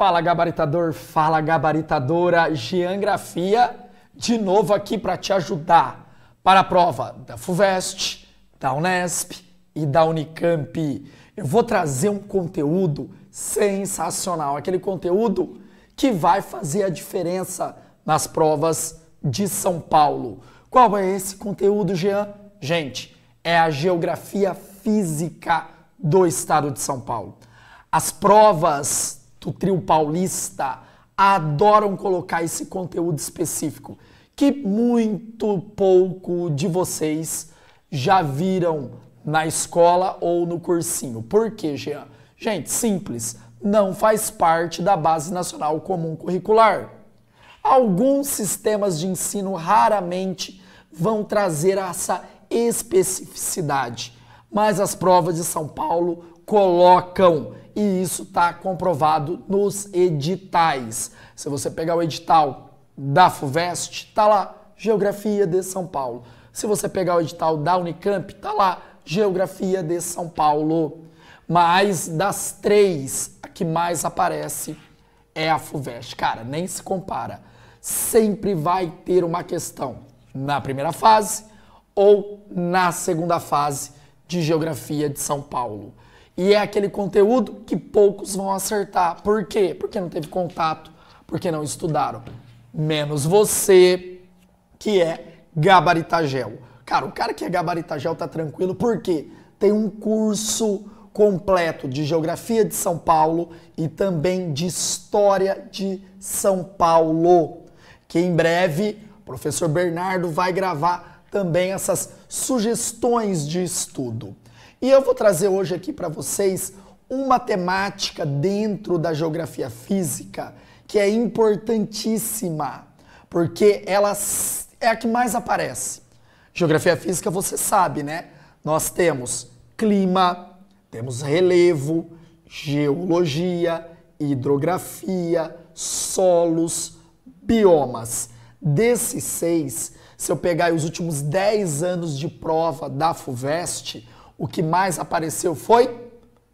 Fala gabaritador, fala gabaritadora, Jean Grafia, de novo aqui para te ajudar para a prova da FUVEST, da Unesp e da Unicamp. Eu vou trazer um conteúdo sensacional, aquele conteúdo que vai fazer a diferença nas provas de São Paulo. Qual é esse conteúdo, Jean? Gente, é a geografia física do estado de São Paulo. As provas do trio paulista adoram colocar esse conteúdo específico que muito pouco de vocês já viram na escola ou no cursinho. Por quê, Jean? Gente, simples, não faz parte da Base Nacional Comum Curricular. Alguns sistemas de ensino raramente vão trazer essa especificidade, mas as provas de São Paulo colocam e isso está comprovado nos editais. Se você pegar o edital da FUVEST, está lá Geografia de São Paulo. Se você pegar o edital da Unicamp, está lá Geografia de São Paulo. Mas das três, a que mais aparece é a FUVEST. Cara, nem se compara. Sempre vai ter uma questão na primeira fase ou na segunda fase de Geografia de São Paulo. E é aquele conteúdo que poucos vão acertar. Por quê? Porque não teve contato, porque não estudaram. Menos você, que é gabaritagel. Cara, o cara que é gabaritagel tá tranquilo, porque tem um curso completo de Geografia de São Paulo e também de História de São Paulo, que em breve o professor Bernardo vai gravar também essas sugestões de estudo. E eu vou trazer hoje aqui para vocês uma temática dentro da geografia física que é importantíssima, porque ela é a que mais aparece. Geografia física você sabe, né? Nós temos clima, temos relevo, geologia, hidrografia, solos, biomas. Desses seis, se eu pegar os últimos 10 anos de prova da FUVEST, o que mais apareceu foi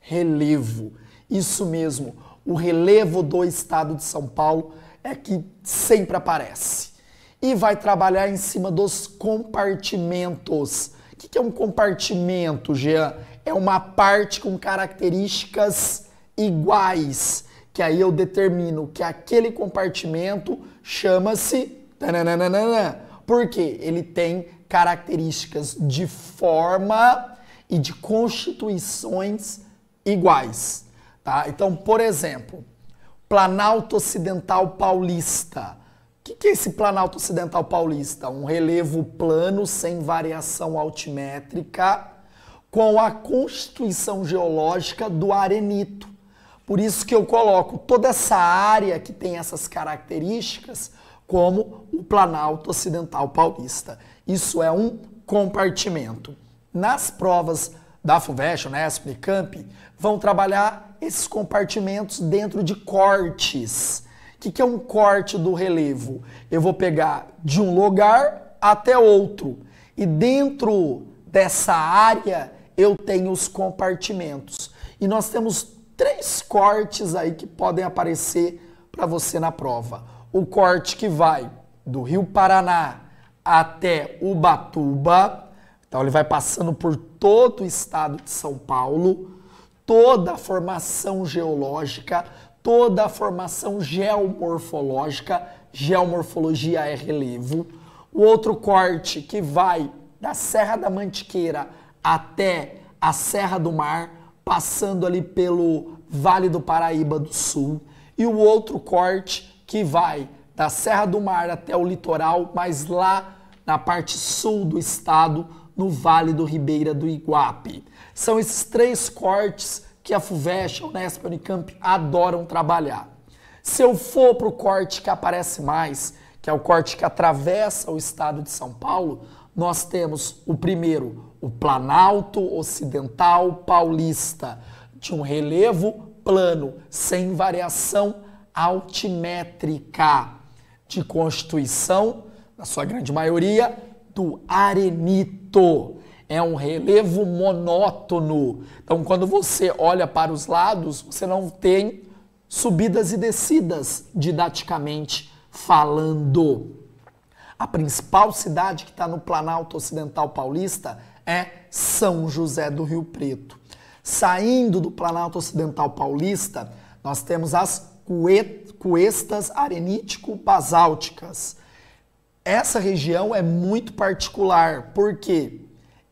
relevo. Isso mesmo, o relevo do estado de São Paulo é que sempre aparece. E vai trabalhar em cima dos compartimentos. O que é um compartimento, Jean? É uma parte com características iguais, que aí eu determino que aquele compartimento chama-se. Porque ele tem características de forma e de constituições iguais. Tá? Então, por exemplo, Planalto Ocidental Paulista. O que, que é esse Planalto Ocidental Paulista? Um relevo plano sem variação altimétrica com a constituição geológica do arenito. Por isso que eu coloco toda essa área que tem essas características como o Planalto Ocidental Paulista. Isso é um compartimento nas provas da FUVEST, Unesp, né, Unicamp, vão trabalhar esses compartimentos dentro de cortes. O que, que é um corte do relevo? Eu vou pegar de um lugar até outro. E dentro dessa área eu tenho os compartimentos. E nós temos três cortes aí que podem aparecer para você na prova. O corte que vai do Rio Paraná até Ubatuba, então ele vai passando por todo o estado de São Paulo, toda a formação geológica, toda a formação geomorfológica, geomorfologia é relevo. O outro corte que vai da Serra da Mantiqueira até a Serra do Mar, passando ali pelo Vale do Paraíba do Sul. E o outro corte que vai da Serra do Mar até o litoral, mas lá na parte sul do estado, no Vale do Ribeira do Iguape. São esses três cortes que a FUVEST, a Unesp e a Unicamp adoram trabalhar. Se eu for para o corte que aparece mais, que é o corte que atravessa o estado de São Paulo, nós temos o primeiro, o Planalto Ocidental Paulista, de um relevo plano, sem variação altimétrica, de constituição, na sua grande maioria, do arenito lento, é um relevo monótono. Então, quando você olha para os lados, você não tem subidas e descidas, didaticamente falando. A principal cidade que está no Planalto Ocidental Paulista é São José do Rio Preto. Saindo do Planalto Ocidental Paulista, nós temos as cuestas arenítico-basálticas. Essa região é muito particular porque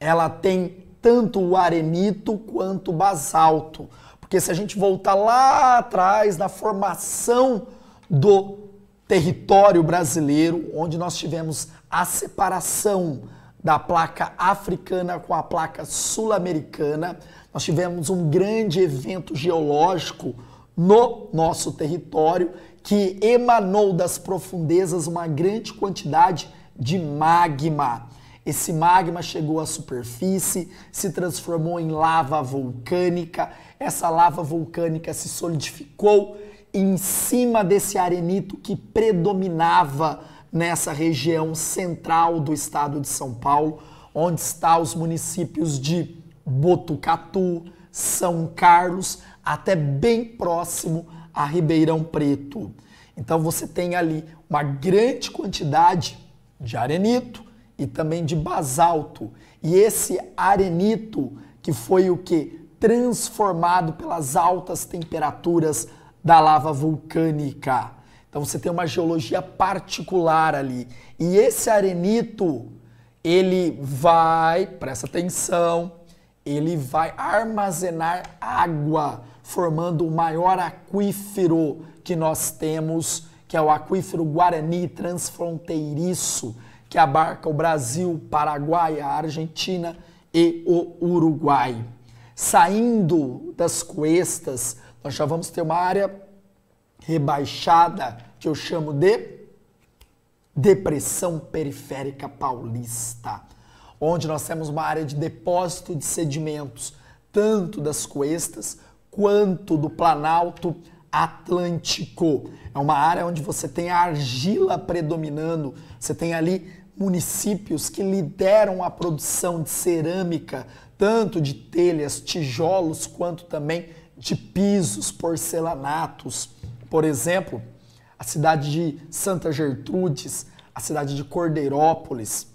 ela tem tanto o arenito quanto o basalto. Porque se a gente voltar lá atrás na formação do território brasileiro, onde nós tivemos a separação da placa africana com a placa sul-americana, nós tivemos um grande evento geológico no nosso território que emanou das profundezas uma grande quantidade de magma. Esse magma chegou à superfície, se transformou em lava vulcânica. Essa lava vulcânica se solidificou em cima desse arenito que predominava nessa região central do estado de São Paulo, onde está os municípios de Botucatu, São Carlos, até bem próximo a Ribeirão Preto. Então você tem ali uma grande quantidade de arenito e também de basalto. E esse arenito que foi o que transformado pelas altas temperaturas da lava vulcânica. Então você tem uma geologia particular ali. E esse arenito, ele vai, presta atenção, ele vai armazenar água, formando o maior aquífero que nós temos, que é o aquífero Guarani transfronteiriço, que abarca o Brasil, Paraguai, a Argentina e o Uruguai. Saindo das cuestas, nós já vamos ter uma área rebaixada que eu chamo de depressão periférica paulista onde nós temos uma área de depósito de sedimentos, tanto das cuestas quanto do Planalto Atlântico. É uma área onde você tem a argila predominando, você tem ali municípios que lideram a produção de cerâmica, tanto de telhas, tijolos, quanto também de pisos, porcelanatos. Por exemplo, a cidade de Santa Gertrudes, a cidade de Cordeirópolis,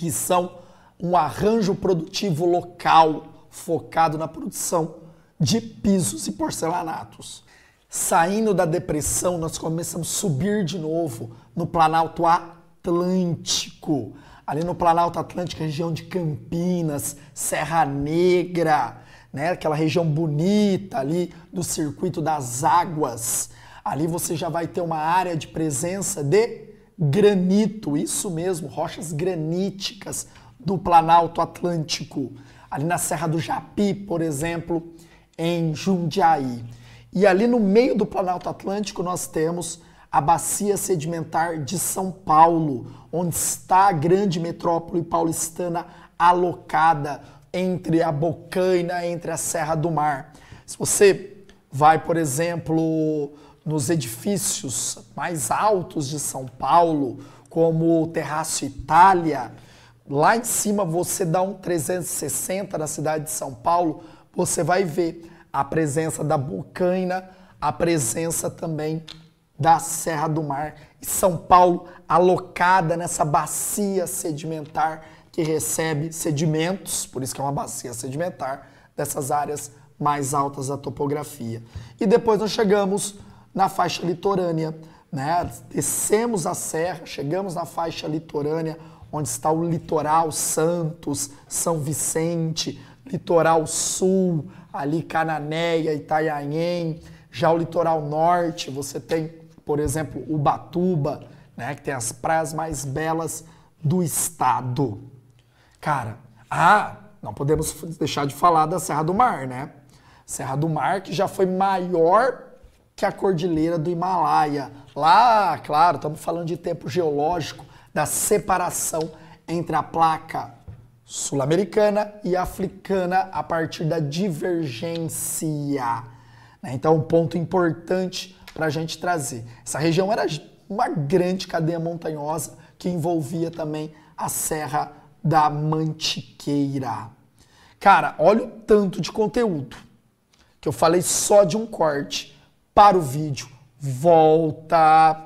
que são um arranjo produtivo local focado na produção de pisos e porcelanatos. Saindo da depressão, nós começamos a subir de novo no Planalto Atlântico. Ali no Planalto Atlântico, região de Campinas, Serra Negra, né? aquela região bonita ali do Circuito das Águas. Ali você já vai ter uma área de presença de granito, isso mesmo, rochas graníticas do Planalto Atlântico, ali na Serra do Japi, por exemplo, em Jundiaí. E ali no meio do Planalto Atlântico nós temos a bacia sedimentar de São Paulo, onde está a grande metrópole paulistana alocada entre a Bocaina, entre a Serra do Mar. Se você vai, por exemplo, nos edifícios mais altos de São Paulo, como o Terraço Itália. Lá em cima você dá um 360 na cidade de São Paulo, você vai ver a presença da Bucaina, a presença também da Serra do Mar e São Paulo alocada nessa bacia sedimentar que recebe sedimentos, por isso que é uma bacia sedimentar, dessas áreas mais altas da topografia. E depois nós chegamos na faixa litorânea. Né? Descemos a serra, chegamos na faixa litorânea, onde está o litoral Santos, São Vicente, litoral sul, ali Cananéia, Itanhaém, já o litoral norte, você tem, por exemplo, Ubatuba, né, que tem as praias mais belas do estado. Cara, ah, não podemos deixar de falar da Serra do Mar, né? Serra do Mar, que já foi maior que é a cordilheira do Himalaia. Lá, claro, estamos falando de tempo geológico, da separação entre a placa sul-americana e africana a partir da divergência. Né? Então, um ponto importante para a gente trazer. Essa região era uma grande cadeia montanhosa que envolvia também a Serra da Mantiqueira. Cara, olha o tanto de conteúdo que eu falei só de um corte para o vídeo. Volta,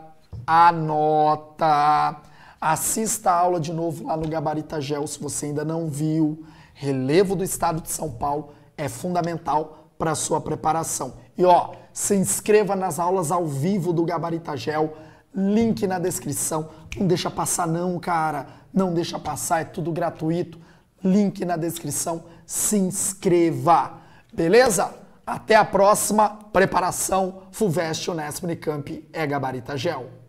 anota, assista a aula de novo lá no Gabarita Gel se você ainda não viu. Relevo do Estado de São Paulo é fundamental para a sua preparação. E ó, se inscreva nas aulas ao vivo do Gabarita Gel, link na descrição. Não deixa passar não, cara. Não deixa passar, é tudo gratuito. Link na descrição. Se inscreva. Beleza? Até a próxima. Preparação Fulvestre Unesp Unicamp é Gabarita Gel.